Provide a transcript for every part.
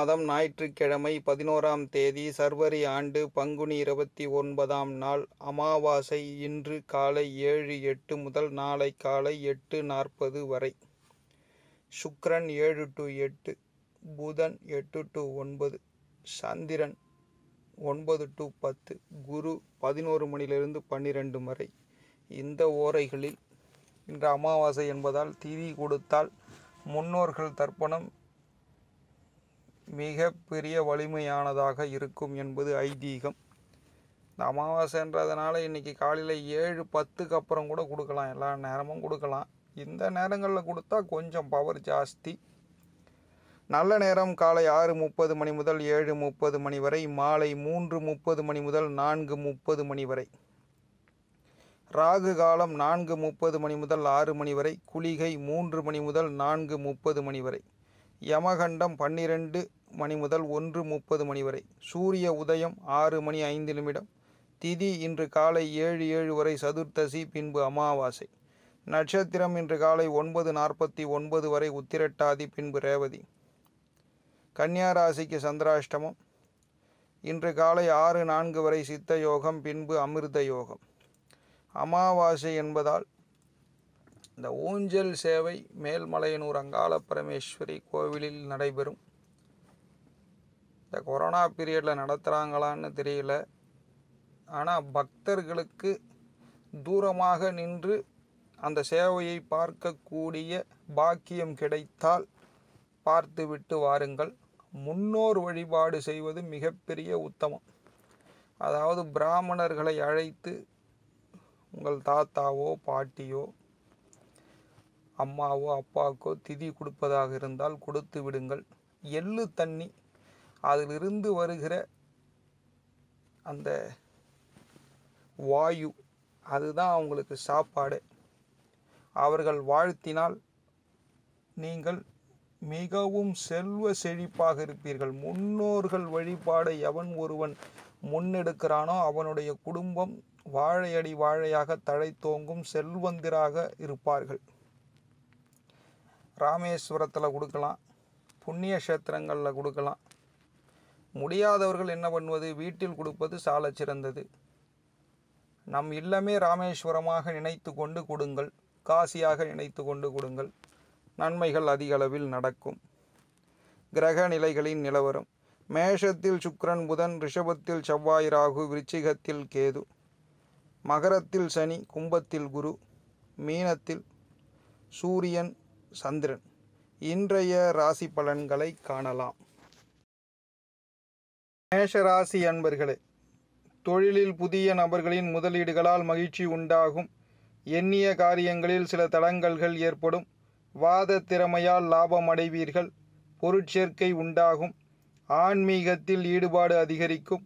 மாதம் ஞாயிற்றுக்கிழமை பதினோராம் தேதி சர்வரி ஆண்டு பங்குனி இருபத்தி ஒன்பதாம் நாள் அமாவாசை இன்று காலை ஏழு எட்டு முதல் நாளை காலை எட்டு நாற்பது வரை சுக்ரன் ஏழு டு எட்டு புதன் எட்டு டு ஒன்பது சந்திரன் ஒன்பது டு பத்து குரு பதினோரு மணிலிருந்து பன்னிரெண்டு வரை இந்த ஓரைகளில் இன்று அமாவாசை என்பதால் திதி கொடுத்தால் முன்னோர்கள் தர்ப்பணம் மிக பெரிய வலிமையானதாக இருக்கும் என்பது ஐதீகம் இந்த அமாவாசைன்றதுனால இன்றைக்கி காலையில் ஏழு பத்துக்கு அப்புறம் கூட கொடுக்கலாம் எல்லா நேரமும் கொடுக்கலாம் இந்த நேரங்களில் கொடுத்தா கொஞ்சம் பவர் ஜாஸ்தி நல்ல நேரம் காலை ஆறு முப்பது மணி முதல் ஏழு முப்பது மணி வரை மாலை மூன்று முப்பது மணி முதல் நான்கு முப்பது மணி வரை ராகு காலம் நான்கு முப்பது மணி முதல் ஆறு மணி வரை குளிகை மூன்று மணி முதல் நான்கு முப்பது மணி வரை யமகண்டம் பன்னிரண்டு மணி முதல் ஒன்று முப்பது மணி வரை சூரிய உதயம் ஆறு மணி ஐந்து நிமிடம் திதி இன்று காலை ஏழு ஏழு வரை சதுர்த்தசி பின்பு அமாவாசை நட்சத்திரம் இன்று காலை ஒன்பது நாற்பத்தி ஒன்பது வரை உத்திரட்டாதி பின்பு ரேவதி கன்னியாராசிக்கு சந்திராஷ்டமம் இன்று காலை ஆறு நான்கு வரை சித்த யோகம் பின்பு அமிர்த யோகம் அமாவாசை என்பதால் இந்த ஊஞ்சல் சேவை மேல்மலையனூர் அங்காள பரமேஸ்வரி கோவிலில் நடைபெறும் இந்த கொரோனா பீரியடில் நடத்துகிறாங்களான்னு தெரியல ஆனால் பக்தர்களுக்கு தூரமாக நின்று அந்த சேவையை பார்க்கக்கூடிய பாக்கியம் கிடைத்தால் பார்த்துவிட்டு வாருங்கள் முன்னோர் வழிபாடு செய்வது மிகப்பெரிய உத்தமம் அதாவது பிராமணர்களை அழைத்து உங்கள் தாத்தாவோ பாட்டியோ அம்மாவோ அப்பாவுக்கோ திதி கொடுப்பதாக இருந்தால் கொடுத்து விடுங்கள் எள்ளு தண்ணி அதிலிருந்து வருகிற அந்த வாயு அதுதான் அவங்களுக்கு சாப்பாடு அவர்கள் வாழ்த்தினால் நீங்கள் மிகவும் செல்வ செழிப்பாக இருப்பீர்கள் முன்னோர்கள் வழிபாடு எவன் ஒருவன் முன்னெடுக்கிறானோ அவனுடைய குடும்பம் வாழையடி வாழையாக தழைத்தோங்கும் செல்வந்திராக இருப்பார்கள் ராமேஸ்வரத்தில் கொடுக்கலாம் புண்ணிய கஷேத்திரங்களில் கொடுக்கலாம் முடியாதவர்கள் என்ன பண்ணுவது வீட்டில் கொடுப்பது சால சிறந்தது நம் இல்லமே ராமேஸ்வரமாக நினைத்து கொண்டு கொடுங்கள் காசியாக நினைத்து கொண்டு கொடுங்கள் நன்மைகள் அதிகளவில் நடக்கும் கிரக நிலைகளின் நிலவரம் மேஷத்தில் சுக்ரன் புதன் ரிஷபத்தில் செவ்வாய் ராகு விருச்சிகத்தில் கேது மகரத்தில் சனி கும்பத்தில் குரு மீனத்தில் சூரியன் சந்திரன் இன்றைய ராசி பலன்களை காணலாம் மேஷராசி அன்பர்களே தொழிலில் புதிய நபர்களின் முதலீடுகளால் மகிழ்ச்சி உண்டாகும் எண்ணிய காரியங்களில் சில தடங்கல்கள் ஏற்படும் வாத திறமையால் லாபம் அடைவீர்கள் பொருட்சேர்க்கை உண்டாகும் ஆன்மீகத்தில் ஈடுபாடு அதிகரிக்கும்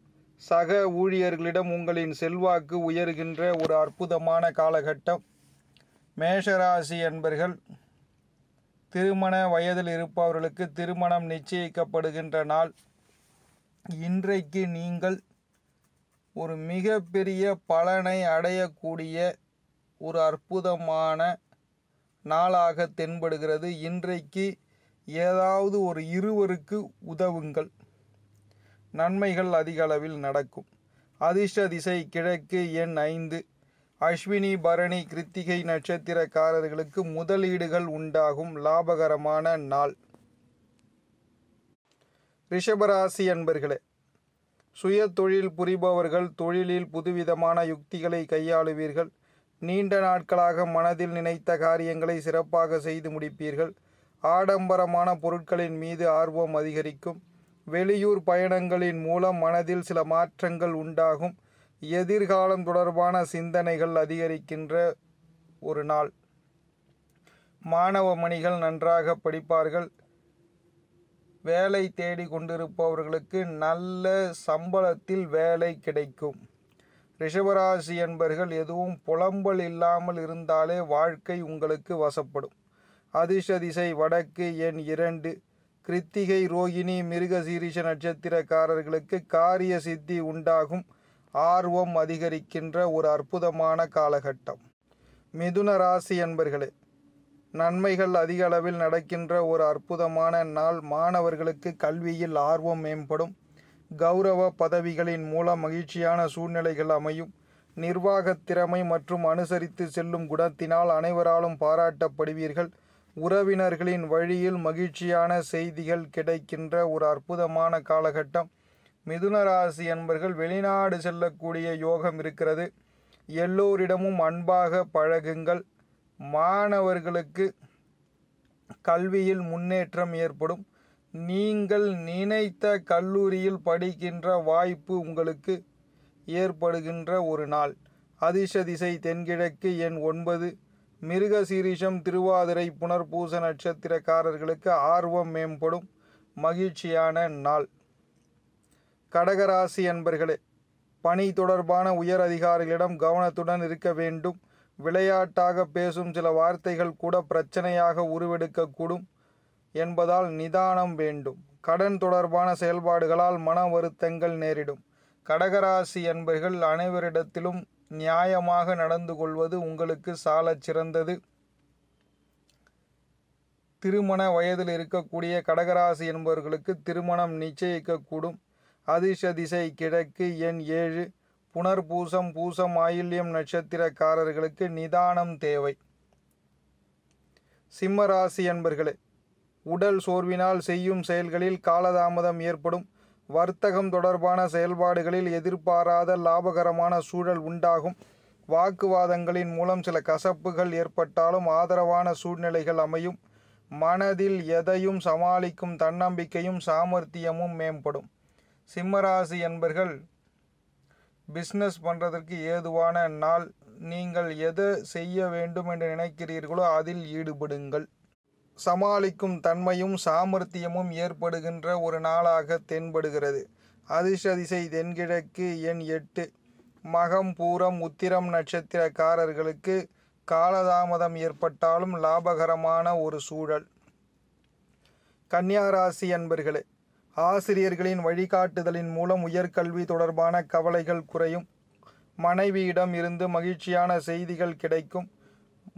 சக ஊழியர்களிடம் உங்களின் செல்வாக்கு உயர்கின்ற ஒரு அற்புதமான காலகட்டம் மேஷராசி என்பர்கள் திருமண வயதில் இருப்பவர்களுக்கு திருமணம் நிச்சயிக்கப்படுகின்ற நாள் இன்றைக்கு நீங்கள் ஒரு மிகப்பெரிய பலனை அடையக்கூடிய ஒரு அற்புதமான நாளாக தென்படுகிறது இன்றைக்கு ஏதாவது ஒரு இருவருக்கு உதவுங்கள் நன்மைகள் அதிக அளவில் நடக்கும் அதிர்ஷ்ட திசை கிழக்கு எண் ஐந்து அஸ்வினி பரணி கிருத்திகை நட்சத்திரக்காரர்களுக்கு முதலீடுகள் உண்டாகும் லாபகரமான நாள் ரிஷபராசி அன்பர்களே சுய தொழில் புரிபவர்கள் தொழிலில் புதுவிதமான யுக்திகளை கையாளுவீர்கள் நீண்ட நாட்களாக மனதில் நினைத்த காரியங்களை சிறப்பாக செய்து முடிப்பீர்கள் ஆடம்பரமான பொருட்களின் மீது ஆர்வம் அதிகரிக்கும் வெளியூர் பயணங்களின் மூலம் மனதில் சில மாற்றங்கள் உண்டாகும் எதிர்காலம் தொடர்பான சிந்தனைகள் அதிகரிக்கின்ற ஒரு நாள் மாணவ மணிகள் நன்றாக படிப்பார்கள் வேலை தேடி கொண்டிருப்பவர்களுக்கு நல்ல சம்பளத்தில் வேலை கிடைக்கும் ரிஷபராசி என்பர்கள் எதுவும் புலம்பல் இல்லாமல் இருந்தாலே வாழ்க்கை உங்களுக்கு வசப்படும் அதிர்ஷ திசை வடக்கு எண் இரண்டு கிருத்திகை ரோகிணி மிருகசீரிஷ நட்சத்திரக்காரர்களுக்கு காரிய சித்தி உண்டாகும் ஆர்வம் அதிகரிக்கின்ற ஒரு அற்புதமான காலகட்டம் மிதுன ராசி என்பர்களே நன்மைகள் அதிக அளவில் நடக்கின்ற ஒரு அற்புதமான நாள் மாணவர்களுக்கு கல்வியில் ஆர்வம் மேம்படும் கௌரவ பதவிகளின் மூலம் மகிழ்ச்சியான சூழ்நிலைகள் அமையும் நிர்வாக திறமை மற்றும் அனுசரித்து செல்லும் குணத்தினால் அனைவராலும் பாராட்டப்படுவீர்கள் உறவினர்களின் வழியில் மகிழ்ச்சியான செய்திகள் கிடைக்கின்ற ஒரு அற்புதமான காலகட்டம் மிதுன ராசி என்பர்கள் வெளிநாடு செல்லக்கூடிய யோகம் இருக்கிறது எல்லோரிடமும் அன்பாக பழகுங்கள் மாணவர்களுக்கு கல்வியில் முன்னேற்றம் ஏற்படும் நீங்கள் நினைத்த கல்லூரியில் படிக்கின்ற வாய்ப்பு உங்களுக்கு ஏற்படுகின்ற ஒரு நாள் அதிர்ஷ திசை தென்கிழக்கு எண் ஒன்பது மிருகசீரிஷம் திருவாதிரை புனர்பூச நட்சத்திரக்காரர்களுக்கு ஆர்வம் மேம்படும் மகிழ்ச்சியான நாள் கடகராசி அன்பர்களே பணி தொடர்பான உயர் அதிகாரிகளிடம் கவனத்துடன் இருக்க வேண்டும் விளையாட்டாக பேசும் சில வார்த்தைகள் கூட பிரச்சனையாக உருவெடுக்கக்கூடும் என்பதால் நிதானம் வேண்டும் கடன் தொடர்பான செயல்பாடுகளால் மன வருத்தங்கள் நேரிடும் கடகராசி என்பர்கள் அனைவரிடத்திலும் நியாயமாக நடந்து கொள்வது உங்களுக்கு சால சிறந்தது திருமண வயதில் இருக்கக்கூடிய கடகராசி என்பவர்களுக்கு திருமணம் நிச்சயிக்கக்கூடும் அதிர்ஷ திசை கிழக்கு எண் ஏழு புனர்பூசம் பூசம் ஆயில்யம் நட்சத்திரக்காரர்களுக்கு நிதானம் தேவை சிம்மராசி என்பர்களே உடல் சோர்வினால் செய்யும் செயல்களில் காலதாமதம் ஏற்படும் வர்த்தகம் தொடர்பான செயல்பாடுகளில் எதிர்பாராத லாபகரமான சூழல் உண்டாகும் வாக்குவாதங்களின் மூலம் சில கசப்புகள் ஏற்பட்டாலும் ஆதரவான சூழ்நிலைகள் அமையும் மனதில் எதையும் சமாளிக்கும் தன்னம்பிக்கையும் சாமர்த்தியமும் மேம்படும் சிம்மராசி என்பர்கள் பிஸ்னஸ் பண்ணுறதற்கு ஏதுவான நாள் நீங்கள் எது செய்ய வேண்டும் என்று நினைக்கிறீர்களோ அதில் ஈடுபடுங்கள் சமாளிக்கும் தன்மையும் சாமர்த்தியமும் ஏற்படுகின்ற ஒரு நாளாக தென்படுகிறது அதிர்ஷ்ட திசை தென்கிழக்கு எண் எட்டு மகம் பூரம் உத்திரம் நட்சத்திரக்காரர்களுக்கு காலதாமதம் ஏற்பட்டாலும் லாபகரமான ஒரு சூழல் கன்னியாராசி அன்பர்களே ஆசிரியர்களின் வழிகாட்டுதலின் மூலம் உயர்கல்வி தொடர்பான கவலைகள் குறையும் மனைவியிடம் இருந்து மகிழ்ச்சியான செய்திகள் கிடைக்கும்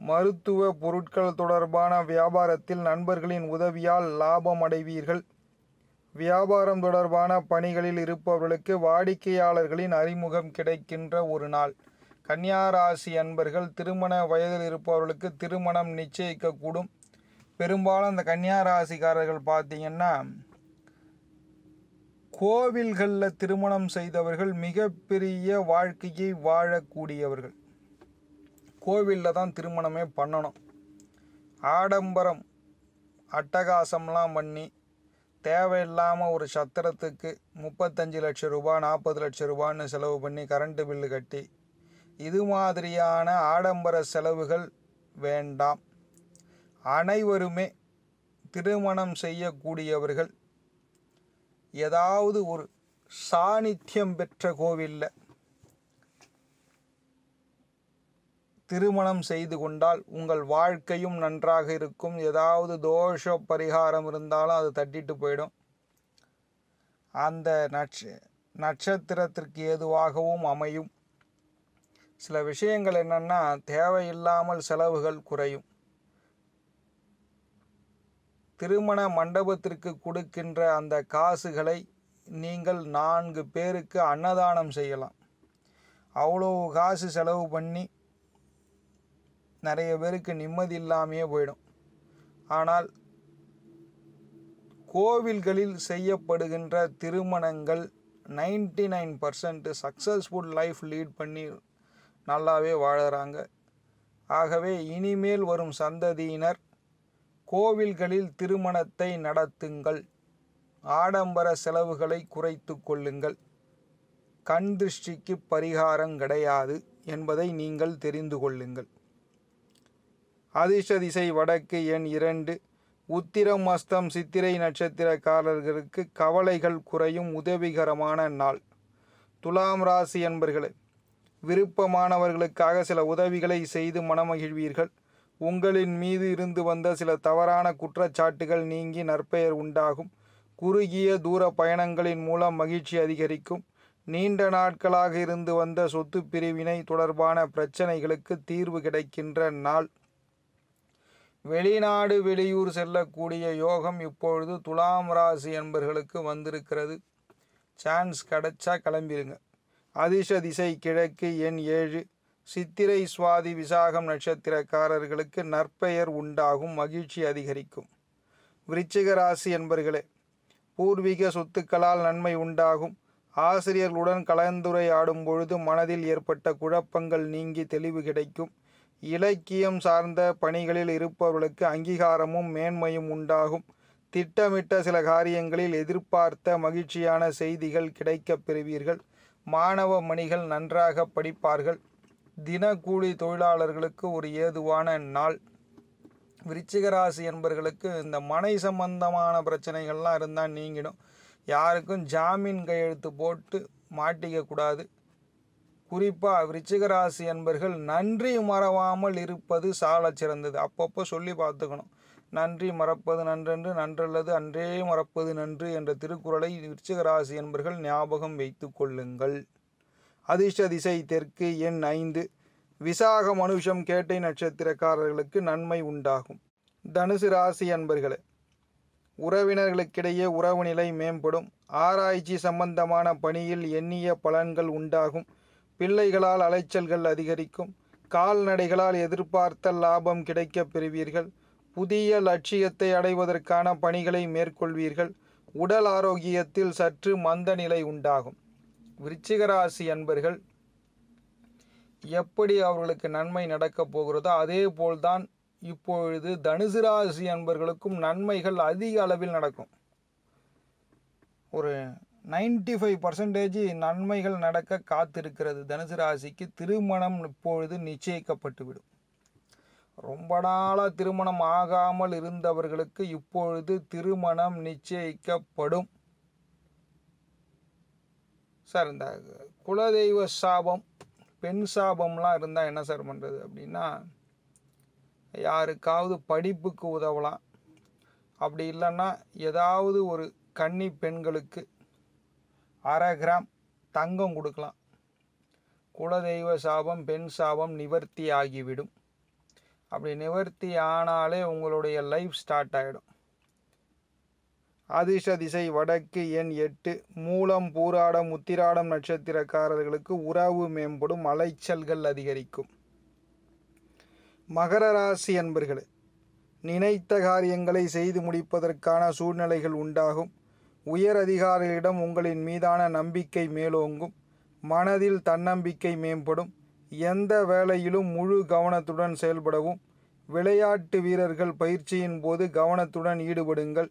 மருத்துவ பொருட்கள் தொடர்பான வியாபாரத்தில் நண்பர்களின் உதவியால் லாபம் அடைவீர்கள் வியாபாரம் தொடர்பான பணிகளில் இருப்பவர்களுக்கு வாடிக்கையாளர்களின் அறிமுகம் கிடைக்கின்ற ஒரு நாள் கன்னியாராசி அன்பர்கள் திருமண வயதில் இருப்பவர்களுக்கு திருமணம் நிச்சயிக்கக்கூடும் பெரும்பாலும் அந்த கன்னியாராசிக்காரர்கள் பார்த்தீங்கன்னா கோவில்களில் திருமணம் செய்தவர்கள் மிகப்பெரிய வாழ்க்கையை வாழக்கூடியவர்கள் கோவிலில் தான் திருமணமே பண்ணணும் ஆடம்பரம் அட்டகாசம்லாம் பண்ணி தேவையில்லாமல் ஒரு சத்திரத்துக்கு முப்பத்தஞ்சு லட்சம் ரூபா நாற்பது லட்சம் ரூபான்னு செலவு பண்ணி கரண்ட்டு பில்லு கட்டி இது மாதிரியான ஆடம்பர செலவுகள் வேண்டாம் அனைவருமே திருமணம் செய்யக்கூடியவர்கள் ஏதாவது ஒரு சாநித்தியம் பெற்ற கோவிலில் திருமணம் செய்து கொண்டால் உங்கள் வாழ்க்கையும் நன்றாக இருக்கும் ஏதாவது தோஷ பரிகாரம் இருந்தாலும் அது தட்டிட்டு போயிடும் அந்த நட்ச நட்சத்திரத்திற்கு ஏதுவாகவும் அமையும் சில விஷயங்கள் என்னென்னா தேவையில்லாமல் செலவுகள் குறையும் திருமண மண்டபத்திற்கு கொடுக்கின்ற அந்த காசுகளை நீங்கள் நான்கு பேருக்கு அன்னதானம் செய்யலாம் அவ்வளோ காசு செலவு பண்ணி நிறைய பேருக்கு நிம்மதி இல்லாமையே போயிடும் ஆனால் கோவில்களில் செய்யப்படுகின்ற திருமணங்கள் ninety nine percent successful life lead பண்ணி நல்லாவே வாழறாங்க ஆகவே இனிமேல் வரும் சந்ததியினர் கோவில்களில் திருமணத்தை நடத்துங்கள் ஆடம்பர செலவுகளை குறைத்து கொள்ளுங்கள் கண் திருஷ்டிக்கு பரிகாரம் கிடையாது என்பதை நீங்கள் தெரிந்து கொள்ளுங்கள் அதிர்ஷ்ட திசை வடக்கு எண் இரண்டு உத்திரம் அஸ்தம் சித்திரை நட்சத்திரக்காரர்களுக்கு கவலைகள் குறையும் உதவிகரமான நாள் துலாம் ராசி என்பர்களே விருப்பமானவர்களுக்காக சில உதவிகளை செய்து மனமகிழ்வீர்கள் உங்களின் மீது இருந்து வந்த சில தவறான குற்றச்சாட்டுகள் நீங்கி நற்பெயர் உண்டாகும் குறுகிய தூர பயணங்களின் மூலம் மகிழ்ச்சி அதிகரிக்கும் நீண்ட நாட்களாக இருந்து வந்த சொத்து பிரிவினை தொடர்பான பிரச்சனைகளுக்கு தீர்வு கிடைக்கின்ற நாள் வெளிநாடு வெளியூர் செல்லக்கூடிய யோகம் இப்பொழுது துலாம் ராசி என்பர்களுக்கு வந்திருக்கிறது சான்ஸ் கிடைச்சா கிளம்பிடுங்க அதிர்ஷ திசை கிழக்கு எண் ஏழு சித்திரை சுவாதி விசாகம் நட்சத்திரக்காரர்களுக்கு நற்பெயர் உண்டாகும் மகிழ்ச்சி அதிகரிக்கும் விருச்சிக ராசி என்பர்களே பூர்வீக சொத்துக்களால் நன்மை உண்டாகும் ஆசிரியர்களுடன் கலந்துரையாடும் பொழுது மனதில் ஏற்பட்ட குழப்பங்கள் நீங்கி தெளிவு கிடைக்கும் இலக்கியம் சார்ந்த பணிகளில் இருப்பவர்களுக்கு அங்கீகாரமும் மேன்மையும் உண்டாகும் திட்டமிட்ட சில காரியங்களில் எதிர்பார்த்த மகிழ்ச்சியான செய்திகள் கிடைக்கப் பெறுவீர்கள் மாணவ மணிகள் நன்றாக படிப்பார்கள் தினக்கூலி தொழிலாளர்களுக்கு ஒரு ஏதுவான நாள் விருச்சிகராசி என்பர்களுக்கு இந்த மனை சம்பந்தமான பிரச்சனைகள்லாம் இருந்தால் நீங்கிடும் யாருக்கும் ஜாமீன் கையெழுத்து போட்டு மாட்டிக்கக்கூடாது குறிப்பாக விருச்சிகராசி என்பர்கள் நன்றி மறவாமல் இருப்பது சால சிறந்தது அப்பப்போ சொல்லி பார்த்துக்கணும் நன்றி மறப்பது நன்றென்று நன்றல்லது அன்றே மறப்பது நன்று என்ற திருக்குறளை விருச்சிகராசி என்பர்கள் ஞாபகம் வைத்து கொள்ளுங்கள் அதிர்ஷ்ட திசை தெற்கு எண் ஐந்து விசாக மனுஷம் கேட்டை நட்சத்திரக்காரர்களுக்கு நன்மை உண்டாகும் தனுசு ராசி அன்பர்களே உறவினர்களுக்கிடையே உறவு நிலை மேம்படும் ஆராய்ச்சி சம்பந்தமான பணியில் எண்ணிய பலன்கள் உண்டாகும் பிள்ளைகளால் அலைச்சல்கள் அதிகரிக்கும் கால்நடைகளால் எதிர்பார்த்த லாபம் கிடைக்கப் பெறுவீர்கள் புதிய லட்சியத்தை அடைவதற்கான பணிகளை மேற்கொள்வீர்கள் உடல் ஆரோக்கியத்தில் சற்று மந்த நிலை உண்டாகும் விருச்சிகராசி அன்பர்கள் எப்படி அவர்களுக்கு நன்மை நடக்கப் போகிறதோ அதே போல்தான் இப்பொழுது தனுசு ராசி அன்பர்களுக்கும் நன்மைகள் அதிக அளவில் நடக்கும் ஒரு நைன்டி ஃபைவ் பர்சன்டேஜ் நன்மைகள் நடக்க காத்திருக்கிறது தனுசு ராசிக்கு திருமணம் இப்பொழுது நிச்சயிக்கப்பட்டுவிடும் ரொம்ப நாளாக திருமணம் ஆகாமல் இருந்தவர்களுக்கு இப்பொழுது திருமணம் நிச்சயிக்கப்படும் சார் இந்த குலதெய்வ சாபம் பெண் சாபம்லாம் இருந்தால் என்ன சார் பண்ணுறது அப்படின்னா யாருக்காவது படிப்புக்கு உதவலாம் அப்படி இல்லைன்னா ஏதாவது ஒரு கன்னி பெண்களுக்கு அரை கிராம் தங்கம் கொடுக்கலாம் குலதெய்வ சாபம் பெண் சாபம் நிவர்த்தி ஆகிவிடும் அப்படி நிவர்த்தி ஆனாலே உங்களுடைய லைஃப் ஸ்டார்ட் ஆகிடும் அதிர்ஷ்ட திசை வடக்கு எண் எட்டு மூலம் பூராடம் உத்திராடம் நட்சத்திரக்காரர்களுக்கு உறவு மேம்படும் அலைச்சல்கள் அதிகரிக்கும் மகர ராசி அன்பர்களே நினைத்த காரியங்களை செய்து முடிப்பதற்கான சூழ்நிலைகள் உண்டாகும் உயர் அதிகாரிகளிடம் உங்களின் மீதான நம்பிக்கை மேலோங்கும் மனதில் தன்னம்பிக்கை மேம்படும் எந்த வேலையிலும் முழு கவனத்துடன் செயல்படவும் விளையாட்டு வீரர்கள் பயிற்சியின் போது கவனத்துடன் ஈடுபடுங்கள்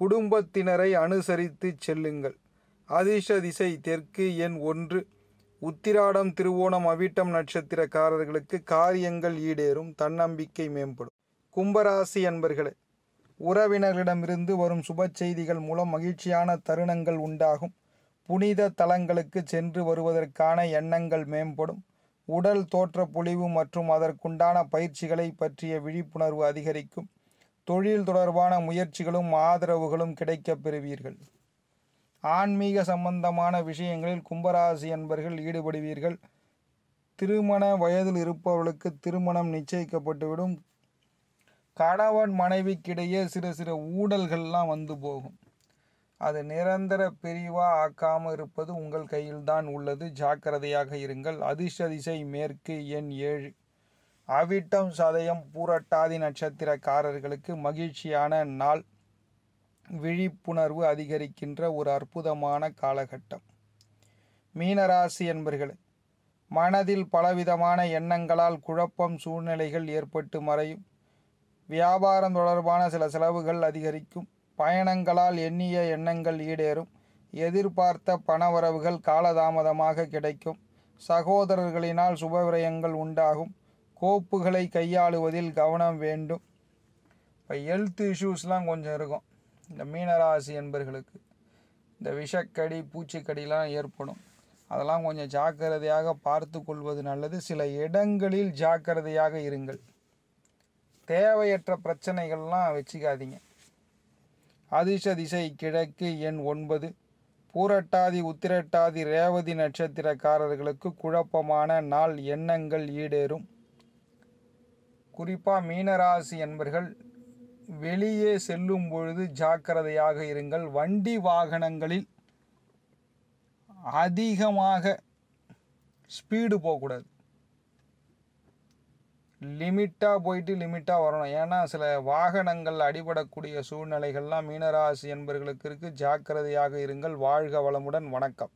குடும்பத்தினரை அனுசரித்து செல்லுங்கள் அதிர்ஷ்ட திசை தெற்கு எண் ஒன்று உத்திராடம் திருவோணம் அவிட்டம் நட்சத்திரக்காரர்களுக்கு காரியங்கள் ஈடேறும் தன்னம்பிக்கை மேம்படும் கும்பராசி என்பர்களே உறவினர்களிடமிருந்து வரும் சுப செய்திகள் மூலம் மகிழ்ச்சியான தருணங்கள் உண்டாகும் புனித தலங்களுக்கு சென்று வருவதற்கான எண்ணங்கள் மேம்படும் உடல் தோற்ற பொழிவு மற்றும் அதற்குண்டான பயிற்சிகளை பற்றிய விழிப்புணர்வு அதிகரிக்கும் தொழில் தொடர்பான முயற்சிகளும் ஆதரவுகளும் கிடைக்கப் பெறுவீர்கள் ஆன்மீக சம்பந்தமான விஷயங்களில் கும்பராசி என்பர்கள் ஈடுபடுவீர்கள் திருமண வயதில் இருப்பவர்களுக்கு திருமணம் நிச்சயிக்கப்பட்டுவிடும் கணவன் மனைவிக்கிடையே சிறு சிறு ஊடல்கள்லாம் வந்து போகும் அது நிரந்தர பிரிவாக ஆக்காமல் இருப்பது உங்கள் கையில்தான் உள்ளது ஜாக்கிரதையாக இருங்கள் அதிர்ஷ திசை மேற்கு எண் ஏழு அவிட்டம் சதயம் பூரட்டாதி நட்சத்திரக்காரர்களுக்கு மகிழ்ச்சியான நாள் விழிப்புணர்வு அதிகரிக்கின்ற ஒரு அற்புதமான காலகட்டம் மீனராசி என்பர்களே மனதில் பலவிதமான எண்ணங்களால் குழப்பம் சூழ்நிலைகள் ஏற்பட்டு மறையும் வியாபாரம் தொடர்பான சில செலவுகள் அதிகரிக்கும் பயணங்களால் எண்ணிய எண்ணங்கள் ஈடேறும் எதிர்பார்த்த பணவரவுகள் காலதாமதமாக கிடைக்கும் சகோதரர்களினால் சுபவிரயங்கள் உண்டாகும் கோப்புகளை கையாளுவதில் கவனம் வேண்டும் இப்போ ஹெல்த் இஷ்யூஸ்லாம் கொஞ்சம் இருக்கும் இந்த மீனராசி என்பர்களுக்கு இந்த விஷக்கடி பூச்சிக்கடிலாம் ஏற்படும் அதெல்லாம் கொஞ்சம் ஜாக்கிரதையாக பார்த்து கொள்வது நல்லது சில இடங்களில் ஜாக்கிரதையாக இருங்கள் தேவையற்ற பிரச்சனைகள்லாம் வச்சுக்காதீங்க அதிர்ஷ திசை கிழக்கு எண் ஒன்பது பூரட்டாதி உத்திரட்டாதி ரேவதி நட்சத்திரக்காரர்களுக்கு குழப்பமான நாள் எண்ணங்கள் ஈடேறும் குறிப்பாக மீனராசி என்பர்கள் வெளியே செல்லும் பொழுது ஜாக்கிரதையாக இருங்கள் வண்டி வாகனங்களில் அதிகமாக ஸ்பீடு போகக்கூடாது லிமிட்டாக போயிட்டு லிமிட்டாக வரணும் ஏன்னா சில வாகனங்கள் அடிபடக்கூடிய சூழ்நிலைகள்லாம் மீனராசி என்பர்களுக்கு இருக்குது ஜாக்கிரதையாக இருங்கள் வாழ்க வளமுடன் வணக்கம்